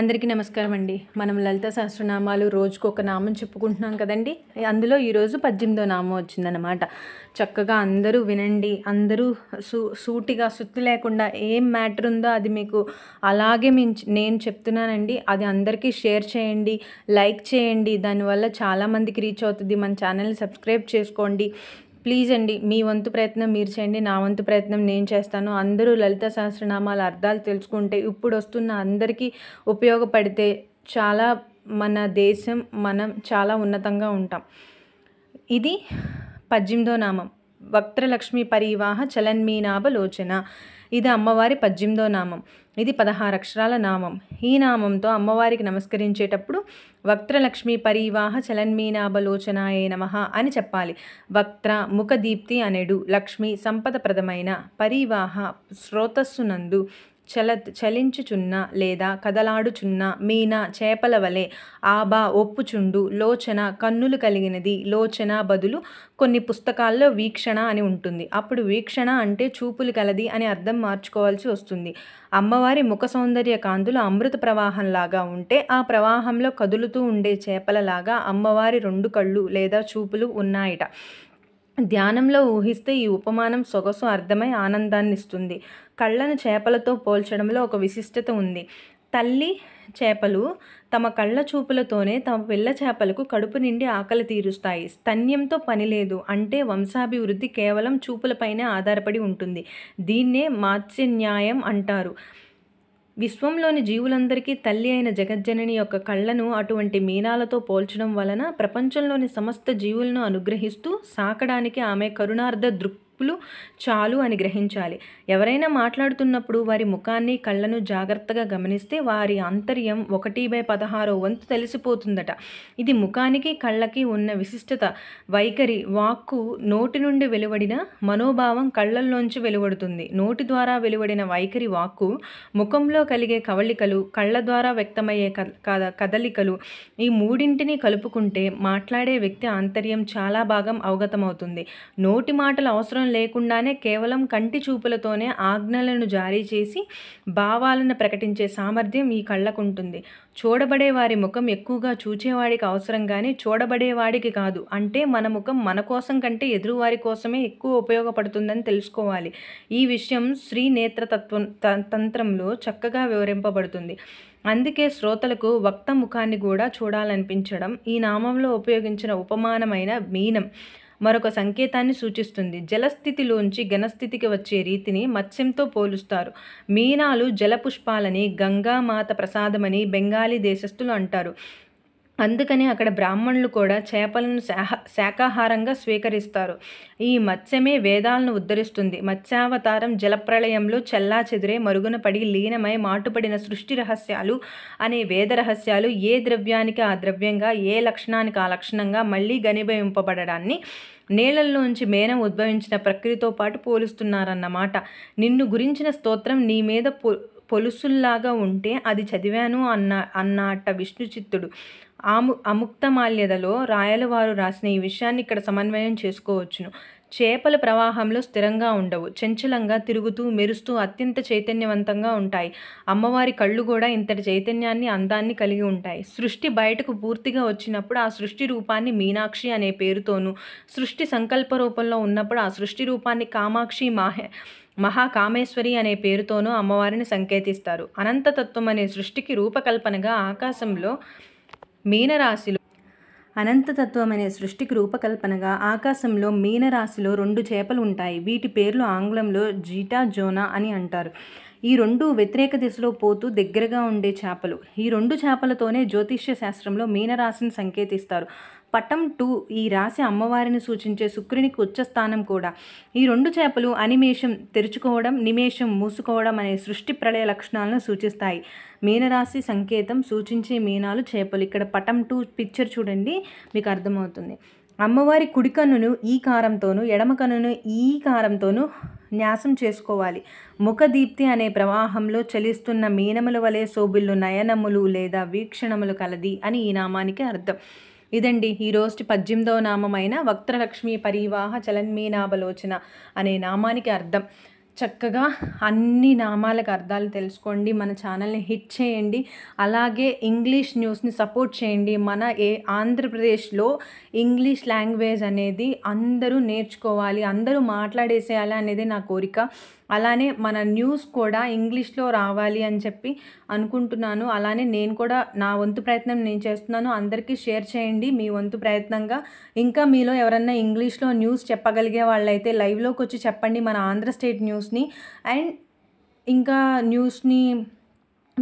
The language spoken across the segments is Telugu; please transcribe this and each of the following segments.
అందరికీ నమస్కారం అండి మనం లలిత సహస్రనామాలు రోజుకు ఒక నామం చెప్పుకుంటున్నాం కదండి అందులో ఈరోజు పద్దెనిమిదో నామం వచ్చిందనమాట చక్కగా అందరూ వినండి అందరూ సూ సూటిగా సుత్తి లేకుండా ఏం మ్యాటర్ ఉందో అది మీకు అలాగే నేను చెప్తున్నానండి అది అందరికీ షేర్ చేయండి లైక్ చేయండి దానివల్ల చాలామందికి రీచ్ అవుతుంది మన ఛానల్ని సబ్స్క్రైబ్ చేసుకోండి ప్లీజ్ అండి మీ వంతు ప్రయత్నం మీరు చేయండి నా వంతు ప్రయత్నం నేను చేస్తాను అందరూ లలిత సహస్రనామాల అర్థాలు తెలుసుకుంటే ఇప్పుడు వస్తున్న అందరికీ ఉపయోగపడితే చాలా మన దేశం మనం చాలా ఉన్నతంగా ఉంటాం ఇది పద్దెనిమిదో నామం వక్త్రలక్ష్మి పరీవాహ చలన్మీనాభలోచన ఇది అమ్మవారి పద్దెనిమిదో నామం ఇది పదహారు అక్షరాల నామం ఈ నామంతో అమ్మవారికి నమస్కరించేటప్పుడు వక్త్రలక్ష్మి పరీవాహ చలన్మీనాభలోచనాయే నమ అని చెప్పాలి వక్త్ర ముఖదీప్తి అనేడు లక్ష్మి సంపదప్రదమైన పరీవాహ శ్రోతస్సునందు చల చలించుచున్న లేదా కదలాడుచున్న మీన చేపల వలె ఆబా ఒప్పుచుండు లోచన కన్నులు కలిగినది లోచన బదులు కొన్ని పుస్తకాల్లో వీక్షణ అని ఉంటుంది అప్పుడు వీక్షణ అంటే చూపులు కలది అని అర్థం మార్చుకోవాల్సి వస్తుంది అమ్మవారి ముఖ సౌందర్య కాంతులు అమృత ప్రవాహంలాగా ఉంటే ఆ ప్రవాహంలో కదులుతూ ఉండే చేపలలాగా అమ్మవారి రెండు కళ్ళు లేదా చూపులు ఉన్నాయట ధ్యానంలో ఊహిస్తే ఈ ఉపమానం సొగసు అర్థమై ఆనందాన్ని ఇస్తుంది కళ్ళను చేపలతో పోల్చడంలో ఒక విశిష్టత ఉంది తల్లి చేపలు తమ కళ్ళ చూపులతోనే తమ పిల్ల చేపలకు కడుపు నిండి ఆకలి తీరుస్తాయి స్తన్యంతో పని లేదు అంటే వంశాభివృద్ధి కేవలం చూపులపైనే ఆధారపడి ఉంటుంది దీన్నే మాత్స్య న్యాయం అంటారు విశ్వంలోని జీవులందరికీ తల్లి అయిన జగజ్జనని యొక్క కళ్ళను అటువంటి మీనాలతో పోల్చడం వలన ప్రపంచంలోని సమస్త జీవులను అనుగ్రహిస్తూ సాకడానికి ఆమె కరుణార్థ దృక్ చూపులు చాలు అని గ్రహించాలి ఎవరైనా మాట్లాడుతున్నప్పుడు వారి ముఖాన్ని కళ్ళను జాగ్రత్తగా గమనిస్తే వారి అంతర్యం ఒకటి బై పదహారో వంతు తెలిసిపోతుందట ఇది ముఖానికి కళ్ళకి ఉన్న విశిష్టత వైఖరి వాక్కు నోటి నుండి వెలువడిన మనోభావం కళ్ళల్లోంచి వెలువడుతుంది నోటి ద్వారా వెలువడిన వైఖరి వాక్కు ముఖంలో కలిగే కవళికలు కళ్ళ ద్వారా వ్యక్తమయ్యే కదలికలు ఈ మూడింటిని కలుపుకుంటే మాట్లాడే వ్యక్తి ఆంతర్యం చాలా భాగం అవగతమవుతుంది నోటి మాటల అవసరం లేకుండానే కేవలం కంటి చూపులతోనే ఆజ్ఞలను జారీ చేసి భావాలను ప్రకటించే సామర్థ్యం ఈ కళ్ళకుంటుంది చూడబడే వారి ముఖం ఎక్కువగా చూచేవాడికి అవసరం కానీ చూడబడేవాడికి కాదు అంటే మన ముఖం మన కోసం కంటే ఎదురువారి కోసమే ఎక్కువ ఉపయోగపడుతుందని తెలుసుకోవాలి ఈ విషయం శ్రీ నేత్ర తత్వం తంత్రంలో చక్కగా వివరింపబడుతుంది అందుకే శ్రోతలకు వక్త ముఖాన్ని కూడా చూడాలనిపించడం ఈ నామంలో ఉపయోగించిన ఉపమానమైన మీనం మరొక సంకేతాన్ని సూచిస్తుంది జలస్థితిలోంచి ఘనస్థితికి వచ్చే రీతిని మత్స్యంతో పోలుస్తారు మీనాలు జలపుష్పాలని గంగామాత ప్రసాదమని బెంగాలీ దేశస్థులు అంటారు అందుకని అక్కడ బ్రాహ్మణులు కూడా చేపలను శాఖాహారంగా శాకాహారంగా స్వీకరిస్తారు ఈ మత్స్యమే వేదాలను ఉద్ధరిస్తుంది మత్స్యావతారం జలప్రళయంలో చెల్లా చెదిరే మరుగున పడి లీనమై మాటుపడిన సృష్టి రహస్యాలు అనే వేద రహస్యాలు ఏ ద్రవ్యానికి ఆ ద్రవ్యంగా ఏ లక్షణానికి ఆ లక్షణంగా మళ్ళీ గనిభవింపబడడాన్ని నుంచి మేనం ఉద్భవించిన ప్రక్రియతో పాటు పోలుస్తున్నారన్నమాట నిన్ను గురించిన స్తోత్రం నీ మీద పొలుసుల్లాగా ఉంటే అది చదివాను అన్న అన్నట్ట విష్ణుచిత్తుడు ఆము అముక్తమాల్యదలో రాయలవారు రాసిన ఈ విషయాన్ని ఇక్కడ సమన్వయం చేసుకోవచ్చును చేపల ప్రవాహంలో స్థిరంగా ఉండవు చంచలంగా తిరుగుతూ మెరుస్తూ అత్యంత చైతన్యవంతంగా ఉంటాయి అమ్మవారి కళ్ళు కూడా ఇంతటి చైతన్యాన్ని అందాన్ని కలిగి ఉంటాయి సృష్టి బయటకు పూర్తిగా వచ్చినప్పుడు ఆ సృష్టి రూపాన్ని మీనాక్షి అనే పేరుతోనూ సృష్టి సంకల్ప రూపంలో ఉన్నప్పుడు ఆ సృష్టి రూపాన్ని కామాక్షి మాహే మహాకామేశ్వరి అనే పేరుతోనూ అమ్మవారిని సంకేతిస్తారు అనంతతత్వం అనే సృష్టికి రూపకల్పనగా ఆకాశంలో మీనరాశిలో అనంతతత్వం అనే సృష్టికి రూపకల్పనగా ఆకాశంలో మీనరాశిలో రెండు చేపలు ఉంటాయి వీటి పేర్లు ఆంగ్లంలో జీటా జోనా అని అంటారు ఈ రెండు వ్యతిరేక దిశలో పోతూ దగ్గరగా ఉండే చేపలు ఈ రెండు చేపలతోనే జ్యోతిష్య శాస్త్రంలో మీనరాశిని సంకేతిస్తారు పటం టూ ఈ రాశి అమ్మవారిని సూచించే శుక్రునికి ఉచ్చ స్థానం కూడా ఈ రెండు చేపలు అనిమేషం తెరుచుకోవడం నిమేషం మూసుకోవడం అనే సృష్టి ప్రళయ లక్షణాలను సూచిస్తాయి మీనరాశి సంకేతం సూచించే మీనాలు చేపలు ఇక్కడ పటం టూ పిక్చర్ చూడండి మీకు అర్థమవుతుంది అమ్మవారి కుడి కన్నును ఈ కారంతోనూ ఎడమ కన్నును ఈ కారంతోనూ న్యాసం చేసుకోవాలి ముఖదీప్తి అనే ప్రవాహంలో చలిస్తున్న మీనముల వలె శోభిల్లు నయనములు లేదా వీక్షణములు కలది అని ఈ నామానికి అర్థం ఇదండి ఈ రోజు పద్దెనిమిదవ నామమైన వక్త్రలక్ష్మి పరివాహ చలన్మీనాభలోచన అనే నామానికి అర్థం చక్కగా అన్ని నామాలకు అర్థాలు తెలుసుకోండి మన ఛానల్ని హిట్ చేయండి అలాగే ఇంగ్లీష్ న్యూస్ని సపోర్ట్ చేయండి మన ఏ ఆంధ్రప్రదేశ్లో ఇంగ్లీష్ లాంగ్వేజ్ అనేది అందరూ నేర్చుకోవాలి అందరూ మాట్లాడేసేయాలి అనేది నా కోరిక అలానే మన న్యూస్ కూడా ఇంగ్లీష్లో రావాలి అని చెప్పి అనుకుంటున్నాను అలానే నేను కూడా నా వంతు ప్రయత్నం నేను చేస్తున్నాను అందరికీ షేర్ చేయండి మీ వంతు ప్రయత్నంగా ఇంకా మీలో ఎవరన్నా ఇంగ్లీష్లో న్యూస్ చెప్పగలిగే వాళ్ళైతే లైవ్లోకి వచ్చి చెప్పండి మన ఆంధ్ర స్టేట్ న్యూస్ని అండ్ ఇంకా న్యూస్ని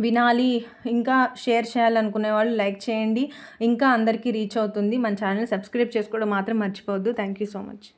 వినాలి ఇంకా షేర్ చేయాలనుకునే వాళ్ళు లైక్ చేయండి ఇంకా అందరికీ రీచ్ అవుతుంది మన ఛానల్ సబ్స్క్రైబ్ చేసుకోవడం మాత్రం మర్చిపోవద్దు థ్యాంక్ యూ సో మచ్